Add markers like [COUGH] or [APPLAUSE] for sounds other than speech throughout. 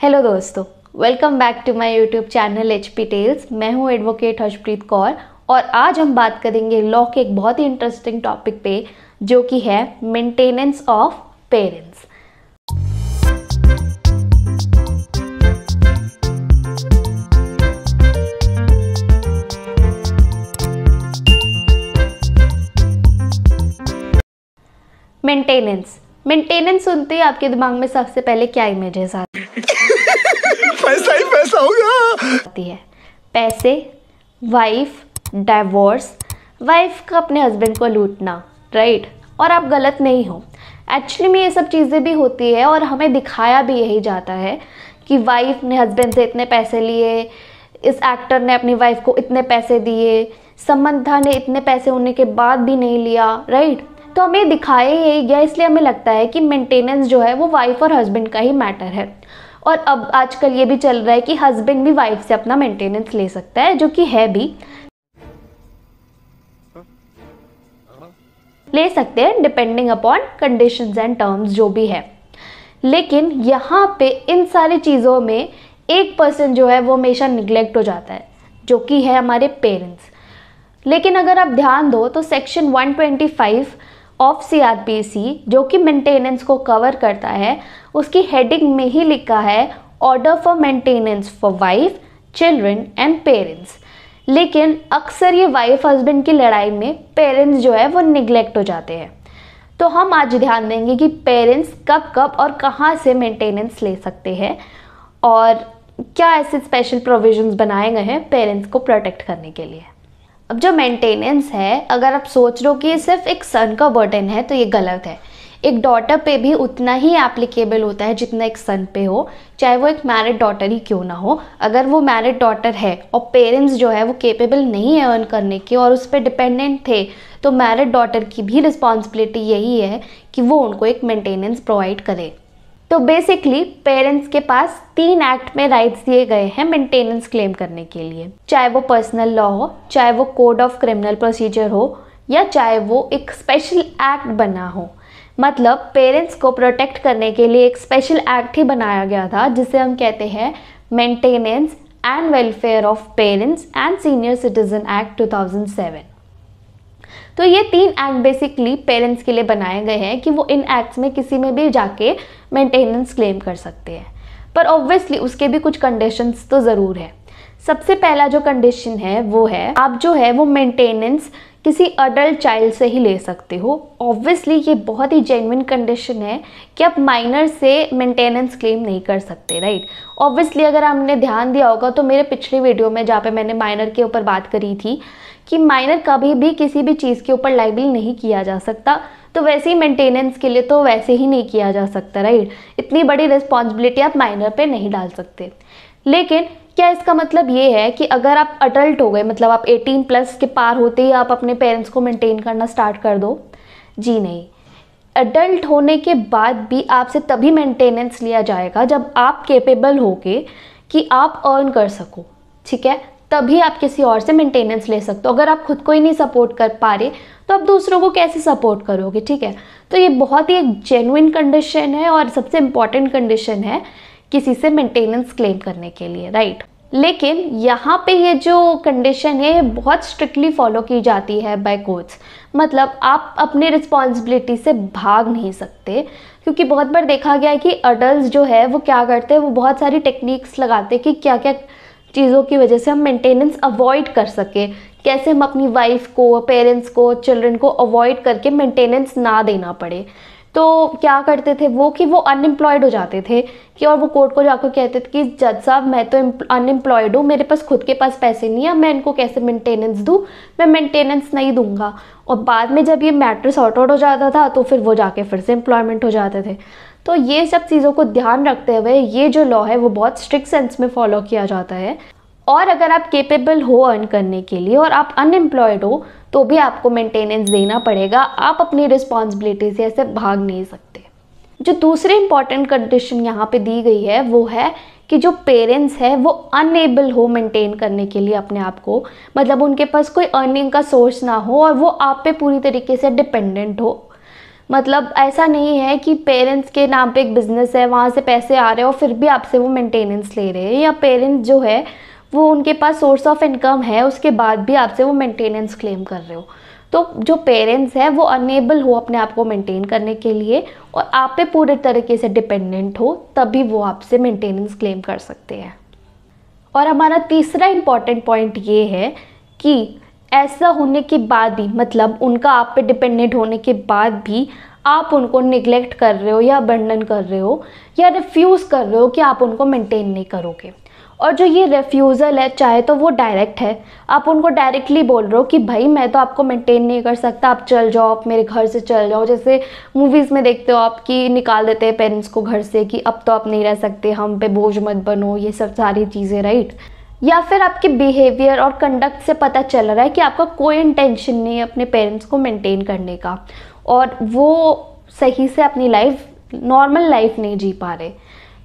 hello दोस्तों welcome back to my YouTube channel H P tales मैं हूं advocate Harshpreet Kaur और आज हम बात करेंगे लॉ के एक बहुत ही इंटरेस्टिंग टॉपिक पे जो कि है maintenance of parents maintenance maintenance सुनते ही आपके दिमाग में सबसे पहले क्या इमेजेस आती [LAUGHS] पैसा ही पैसा होगा आती है पैसे वाइफ डाइवोर्स वाइफ का अपने हस्बैंड को लूटना राइट और आप गलत नहीं हो एक्चुअली में ये सब चीज़ें भी होती है और हमें दिखाया भी यही जाता है कि वाइफ ने हस्बैंड से इतने पैसे लिए इस एक्टर ने अपनी वाइफ को इतने पैसे दिए संबंधा ने इतने पैसे होने के बाद भी नहीं लिया राइट तो हमें दिखाया ही गया इसलिए हमें लगता है कि मेंटेनेंस जो है वो वाइफ और हस्बैंड का ही मैटर है और अब आजकल ये भी चल रहा है कि हस्बैंड भी वाइफ से अपना मेंटेनेंस ले सकता है जो कि है भी ले सकते हैं depending upon conditions and terms जो भी है लेकिन यहाँ पे इन सारी चीज़ों में एक पर्सन जो है वो हमेशा निग्लेक्ट हो जाता है जो कि है हमारे पेरेंट्स लेकिन अगर आप ध्यान दो तो सेक्शन 125 ऑफ सीआरपीसी जो कि मेंटेनेंस को कवर करता है उसकी हेडिंग में ही लिखा है order for maintenance for wife children and parents लेकिन अक्सर ये वाइफ हस्बैंड की लड़ाई में पेरेंट्स जो है वो निग्लेक्ट हो जाते हैं तो हम आज ध्यान देंगे कि पेरेंट्स कब कब और कहाँ से मेंटेनेंस ले सकते हैं और क्या ऐसे स्पेशल प्रोविजंस बनाए गए हैं पेरेंट्स को प्रोटेक्ट करने के लिए अब जो मेंटेनेंस है अगर आप सोच रहे हो कि ये सिर्फ एक सन का बर्डन है तो ये गलत है एक डॉटर पे भी उतना ही एप्लीकेबल होता है जितना एक सन पे हो चाहे वो एक मैरिड डॉटर ही क्यों ना हो अगर वो मैरिड डॉटर है और पेरेंट्स जो है वो केपेबल नहीं है अर्न करने के और उस पर डिपेंडेंट थे तो मैरिड डॉटर की भी रिस्पॉन्सिबिलिटी यही है कि वो उनको एक मेंटेनेंस प्रोवाइड करे तो बेसिकली पेरेंट्स के पास तीन एक्ट में राइट्स दिए गए हैं मेंटेनेंस क्लेम करने के लिए चाहे वो पर्सनल लॉ हो चाहे वो कोड ऑफ क्रिमिनल प्रोसीजर हो या चाहे वो एक स्पेशल एक्ट बना हो मतलब पेरेंट्स को प्रोटेक्ट करने के लिए एक स्पेशल एक्ट ही बनाया गया था जिसे हम कहते हैं maintenance and welfare of parents and senior citizen act 2007 तो ये तीन एक्ट बेसिकली पेरेंट्स के लिए बनाए गए हैं कि वो इन एक्ट्स में किसी में भी जाके मेंटेनेंस क्लेम कर सकते हैं पर ऑब्वियसली उसके भी कुछ कंडीशंस तो ज़रूर है सबसे पहला जो कंडीशन है वो है आप जो है वो मेंटेनेंस किसी अडल्ट चाइल्ड से ही ले सकते हो ऑब्वियसली ये बहुत ही जेनविन कंडीशन है कि आप माइनर से मेंटेनेंस क्लेम नहीं कर सकते राइट ऑब्वियसली अगर आपने ध्यान दिया होगा तो मेरे पिछले वीडियो में जहाँ पे मैंने माइनर के ऊपर बात करी थी कि माइनर कभी भी किसी भी चीज़ के ऊपर लाइबिल नहीं किया जा सकता तो वैसे ही मेंटेनेंस के लिए तो वैसे ही नहीं किया जा सकता राइट इतनी बड़ी रिस्पॉन्सिबिलिटी आप माइनर पर नहीं डाल सकते लेकिन क्या इसका मतलब ये है कि अगर आप अडल्ट हो गए मतलब आप 18 प्लस के पार होते ही आप अपने पेरेंट्स को मेंटेन करना स्टार्ट कर दो जी नहीं अडल्ट होने के बाद भी आपसे तभी मेंटेनेंस लिया जाएगा जब आप केपेबल होगे कि आप अर्न कर सको ठीक है तभी आप किसी और से मेंटेनेंस ले सकते हो अगर आप खुद को ही नहीं सपोर्ट कर पा रहे तो आप दूसरों को कैसे सपोर्ट करोगे ठीक है तो ये बहुत ही एक जेनुइन कंडीशन है और सबसे इम्पॉर्टेंट कंडीशन है किसी से मेंटेनेंस क्लेम करने के लिए राइट लेकिन यहाँ पे ये जो कंडीशन है बहुत स्ट्रिक्टली फॉलो की जाती है बाय कोर्ट्स मतलब आप अपनी रिस्पॉन्सिबिलिटी से भाग नहीं सकते क्योंकि बहुत बार देखा गया है कि अडल्ट जो है वो क्या करते हैं वो बहुत सारी टेक्निक्स लगाते कि क्या क्या चीज़ों की वजह से हम मेंटेनेंस अवॉइड कर सके कैसे हम अपनी वाइफ को पेरेंट्स को चिल्ड्रन को अवॉइड करके मेंटेनेंस ना देना पड़े तो क्या करते थे वो कि वो अनएम्प्लॉयड हो जाते थे कि और वो कोर्ट को जाकर कहते थे कि जज साहब मैं तो अनएम्प्लॉयड हूँ मेरे पास खुद के पास पैसे नहीं है मैं इनको कैसे मेंटेनेंस दूँ मैं मेंटेनेंस नहीं दूंगा और बाद में जब ये मैटर सॉर्ट आउट हो जाता था तो फिर वो जाके फिर से एम्प्लॉयमेंट हो जाते थे तो ये सब चीज़ों को ध्यान रखते हुए ये जो लॉ है वो बहुत स्ट्रिक्ट सेंस में फॉलो किया जाता है और अगर आप केपेबल हो अर्न करने के लिए और आप अनएम्प्लॉयड हो तो भी आपको मेंटेनेंस देना पड़ेगा आप अपनी रिस्पॉन्सिबिलिटी से ऐसे भाग नहीं सकते जो दूसरी इंपॉर्टेंट कंडीशन यहाँ पे दी गई है वो है कि जो पेरेंट्स है वो अनएबल हो मेंटेन करने के लिए अपने आप को मतलब उनके पास कोई अर्निंग का सोर्स ना हो और वो आप पे पूरी तरीके से डिपेंडेंट हो मतलब ऐसा नहीं है कि पेरेंट्स के नाम पे एक बिज़नेस है वहाँ से पैसे आ रहे हो फिर भी आपसे वो मेंटेनेंस ले रहे हैं या पेरेंट्स जो है वो उनके पास सोर्स ऑफ इनकम है उसके बाद भी आपसे वो मेंटेनेंस क्लेम कर रहे हो तो जो पेरेंट्स हैं वो अनेबल हो अपने आप को मेंटेन करने के लिए और आप पे पूरे तरीके से डिपेंडेंट हो तभी वो आपसे मेंटेनेंस क्लेम कर सकते हैं और हमारा तीसरा इम्पॉर्टेंट पॉइंट ये है कि ऐसा होने के बाद भी मतलब उनका आप पे डिपेंडेंट होने के बाद भी आप उनको निग्लेक्ट कर रहे हो या अबंडन कर रहे हो या रिफ्यूज़ कर रहे हो कि आप उनको मेंटेन नहीं करोगे और जो ये रिफ्यूज़ल है चाहे तो वो डायरेक्ट है आप उनको डायरेक्टली बोल रहे हो कि भाई मैं तो आपको मेंटेन नहीं कर सकता आप चल जाओ आप मेरे घर से चल जाओ जैसे मूवीज़ में देखते हो आप कि निकाल देते हैं पेरेंट्स को घर से कि अब तो आप नहीं रह सकते हम पे बोझ मत बनो ये सब सारी चीज़ें राइट या फिर आपके बिहेवियर और कंडक्ट से पता चल रहा है कि आपका कोई इंटेंशन नहीं है अपने पेरेंट्स को मेंटेन करने का और वो सही से अपनी लाइफ नॉर्मल लाइफ नहीं जी पा रहे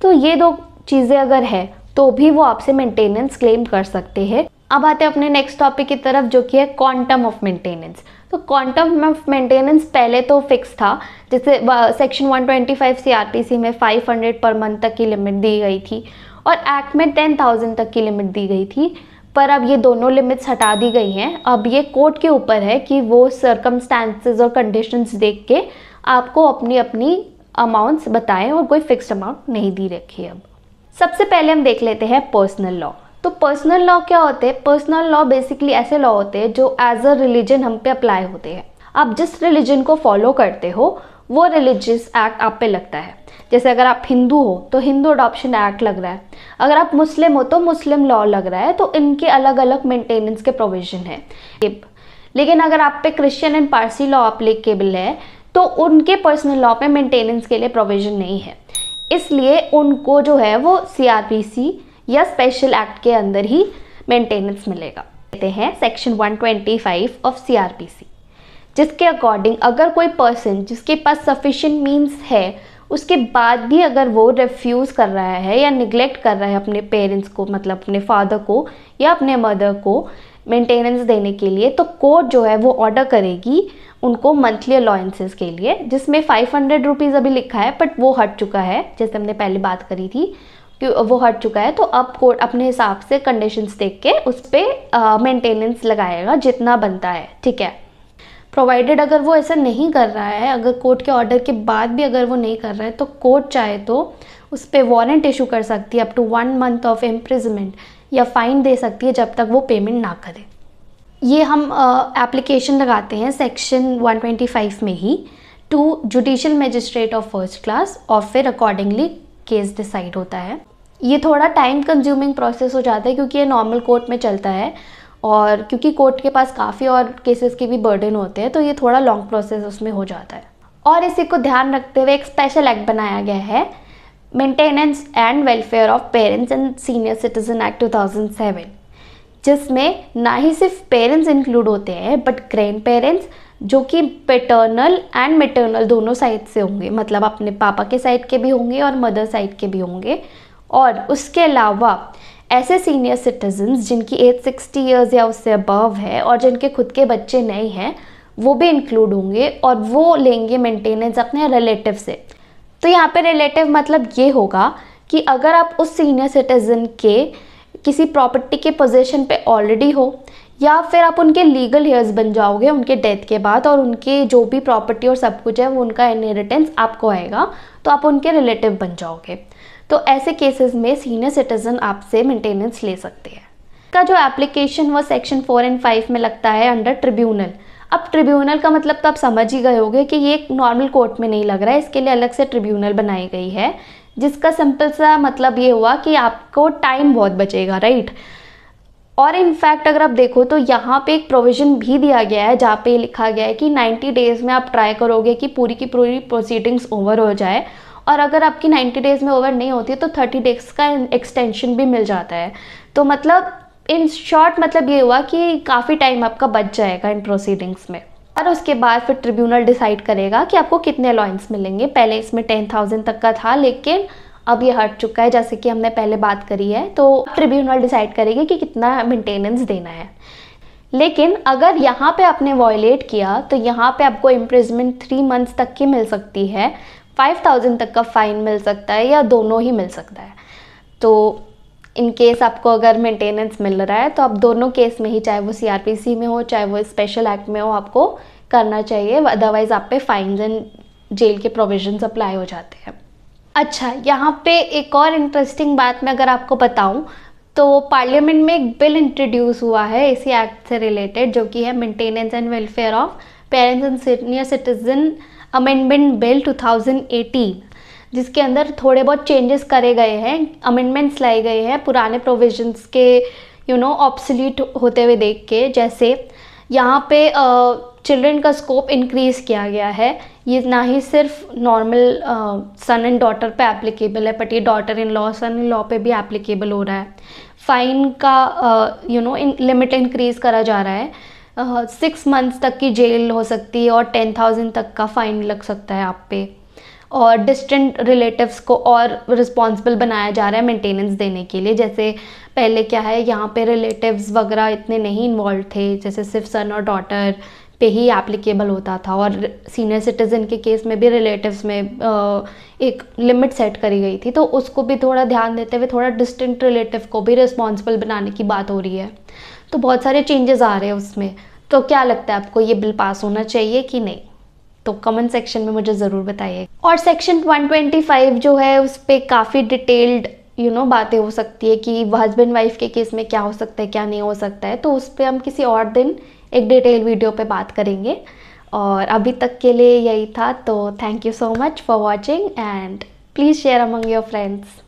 तो ये दो चीज़ें अगर है तो भी वो आपसे मेंटेनेंस क्लेम कर सकते हैं अब आते हैं अपने नेक्स्ट टॉपिक की तरफ जो कि है क्वांटम ऑफ मेंटेनेंस तो क्वांटम ऑफ मेंटेनेंस पहले तो फिक्स था जैसे सेक्शन 125 सीआरपीसी में 500 पर मंथ तक की लिमिट दी गई थी और एक्ट में 10,000 तक की लिमिट दी गई थी पर अब ये दोनों लिमिट्स हटा दी गई हैं अब ये कोर्ट के ऊपर है कि वो सर्कमस्टांसिस और कंडीशंस देख के आपको अपनी अपनी अमाउंट्स बताएं और कोई फिक्स्ड अमाउंट नहीं दी रखी अब सबसे पहले हम देख लेते हैं पर्सनल लॉ तो पर्सनल लॉ क्या होते हैं पर्सनल लॉ बेसिकली ऐसे लॉ होते हैं जो एज अ रिलीजन हम पे अप्लाई होते हैं आप जिस रिलीजन को फॉलो करते हो वो रिलीजियस एक्ट आप पे लगता है जैसे अगर आप हिंदू हो तो हिंदू अडॉप्शन एक्ट लग रहा है अगर आप मुस्लिम हो तो मुस्लिम लॉ लग रहा है तो इनके अलग अलग मेंटेनेंस के प्रोविजन है लेकिन अगर आप पे Christian and Parsi law applicable है तो उनके पर्सनल लॉ पे मेंटेनेंस के लिए प्रोविजन नहीं है इसलिए उनको जो है वो सी या स्पेशल एक्ट के अंदर ही मेंटेनेंस मिलेगा कहते हैं सेक्शन 125 ऑफ सीआरपीसी जिसके अकॉर्डिंग अगर कोई पर्सन जिसके पास सफिशेंट मीन्स है उसके बाद भी अगर वो रेफ्यूज़ कर रहा है या निगलेक्ट कर रहा है अपने पेरेंट्स को मतलब अपने फादर को या अपने मदर को मेंटेनेंस देने के लिए तो कोर्ट जो है वो ऑर्डर करेगी उनको मंथली अलाउंसेस के लिए जिसमें फाइव हंड्रेड रुपीज़ अभी लिखा है बट वो हट चुका है जैसे हमने पहले बात करी थी कि वो हट चुका है तो अब कोर्ट अपने हिसाब से कंडीशंस देख के उस पर मेंटेनेंस लगाएगा जितना बनता है ठीक है प्रोवाइडेड अगर वो ऐसा नहीं कर रहा है अगर कोर्ट के ऑर्डर के बाद भी अगर वो नहीं कर रहा है तो कोर्ट चाहे तो उस पर वारंट इशू कर सकती है up to one month of imprisonment या फाइन दे सकती है जब तक वो पेमेंट ना करे ये हम एप्लीकेशन uh, लगाते हैं सेक्शन 125 में ही to judicial magistrate of first class और फिर अकॉर्डिंगली केस डिसाइड होता है ये थोड़ा टाइम कंज्यूमिंग प्रोसेस हो जाता है क्योंकि ये नॉर्मल कोर्ट में चलता है और क्योंकि कोर्ट के पास काफ़ी और केसेस के भी बर्डन होते हैं तो ये थोड़ा लॉन्ग प्रोसेस उसमें हो जाता है और इसी को ध्यान रखते हुए एक स्पेशल एक्ट बनाया गया है maintenance and welfare of parents and senior citizen act 2007 जिसमें ना ही सिर्फ पेरेंट्स इंक्लूड होते हैं बट ग्रैंड पेरेंट्स जो कि पेटर्नल एंड मेटर्नल दोनों साइड से होंगे मतलब अपने पापा के साइड के भी होंगे और मदर साइड के भी होंगे और उसके अलावा ऐसे सीनियर सिटीजन जिनकी एज सिक्सटी ईयर्स या उससे अबव है और जिनके खुद के बच्चे नहीं हैं वो भी इंक्लूड होंगे और वो लेंगे मेंटेनेंस अपने रिलेटिव से तो यहाँ पे रिलेटिव मतलब ये होगा कि अगर आप उस सीनियर सिटीज़न के किसी प्रॉपर्टी के पोजीशन पे ऑलरेडी हो या फिर आप उनके लीगल हेयर्स बन जाओगे उनके डेथ के बाद और उनके जो भी प्रॉपर्टी और सब कुछ है वो उनका इनहेरिटेंस आपको आएगा तो आप उनके रिलेटिव बन जाओगे तो ऐसे केसेस में सीनियर सिटीजन आपसे मेंटेनेंस ले सकते हैं का जो एप्लीकेशन वो सेक्शन फोर एंड फाइव में लगता है अंडर ट्रिब्यूनल अब ट्रिब्यूनल का मतलब तो आप समझ ही गए होंगे कि ये नॉर्मल कोर्ट में नहीं लग रहा है इसके लिए अलग से ट्रिब्यूनल बनाई गई है जिसका सिंपल सा मतलब ये हुआ कि आपको टाइम बहुत बचेगा राइट और इनफैक्ट अगर आप देखो तो यहाँ पे एक प्रोविज़न भी दिया गया है जहाँ पे लिखा गया है कि 90 डेज़ में आप ट्राई करोगे कि पूरी की पूरी प्रोसीडिंग्स ओवर हो जाए और अगर आपकी 90 डेज़ में ओवर नहीं होती तो 30 डेज़ का एक्सटेंशन भी मिल जाता है तो मतलब इन शॉर्ट मतलब ये हुआ कि काफ़ी टाइम आपका बच जाएगा इन प्रोसीडिंग्स में और उसके बाद फिर ट्रिब्यूनल डिसाइड करेगा कि आपको कितने अलाउंस मिलेंगे पहले इसमें टेन थाउजेंड तक का था लेकिन अब ये हट चुका है जैसे कि हमने पहले बात करी है तो ट्रिब्यूनल डिसाइड करेगी कि कितना मेंटेनेंस देना है लेकिन अगर यहाँ पे आपने वॉयलेट किया तो यहाँ पे आपको इम्प्रिजमेंट थ्री मंथ्स तक की मिल सकती है फाइव थाउजेंड तक का फ़ाइन मिल सकता है या दोनों ही मिल सकता है तो इन केस आपको अगर मेंटेनेंस मिल रहा है तो आप दोनों केस में ही चाहे वो सीआरपीसी में हो चाहे वो स्पेशल एक्ट में हो आपको करना चाहिए अदरवाइज़ आप पे फाइन्स एंड जेल के प्रोविजन अप्लाई हो जाते हैं अच्छा यहाँ पे एक और इंटरेस्टिंग बात मैं अगर आपको बताऊँ तो पार्लियामेंट में एक बिल इंट्रोड्यूस हुआ है इसी एक्ट से रिलेटेड जो कि है maintenance and welfare of parents and senior citizen amendment bill 2018 जिसके अंदर थोड़े बहुत चेंजेस करे गए हैं अमेंडमेंट्स लाए गए हैं पुराने प्रोविजंस के यू नो ऑप्सलीट होते हुए देख के जैसे यहाँ पे चिल्ड्रन का स्कोप इंक्रीज़ किया गया है ये ना ही सिर्फ नॉर्मल सन एंड डॉटर पे एप्लीकेबल है बट ये daughter in law son in law पे भी एप्लीकेबल हो रहा है फ़ाइन का यू नो लिमिट इंक्रीज़ करा जा रहा है सिक्स मंथ्स तक की जेल हो सकती है और टेन थाउजेंड तक का फ़ाइन लग सकता है आप पे और डिस्टेंट रिलेटिव्स को और रिस्पॉन्सिबल बनाया जा रहा है मेंटेनेंस देने के लिए जैसे पहले क्या है यहाँ पे रिलेटिव्स वगैरह इतने नहीं इन्वॉल्व थे जैसे सिर्फ सन और डॉटर पे ही एप्लीकेबल होता था और सीनियर सिटीज़न के केस में भी रिलेटिव्स में एक लिमिट सेट करी गई थी तो उसको भी थोड़ा ध्यान देते हुए थोड़ा डिस्टेंट रिलेटिव को भी रिस्पॉन्सिबल बनाने की बात हो रही है तो बहुत सारे चेंजेस आ रहे हैं उसमें तो क्या लगता है आपको ये बिल पास होना चाहिए कि नहीं तो कमेंट सेक्शन में मुझे ज़रूर बताइए और सेक्शन 125 जो है उस पर काफ़ी डिटेल्ड यू नो बातें हो सकती है कि हस्बैंड वाइफ के केस में क्या हो सकता है क्या नहीं हो सकता है तो उस पर हम किसी और दिन एक डिटेल वीडियो पे बात करेंगे और अभी तक के लिए यही था तो thank you so much for watching and please share among your friends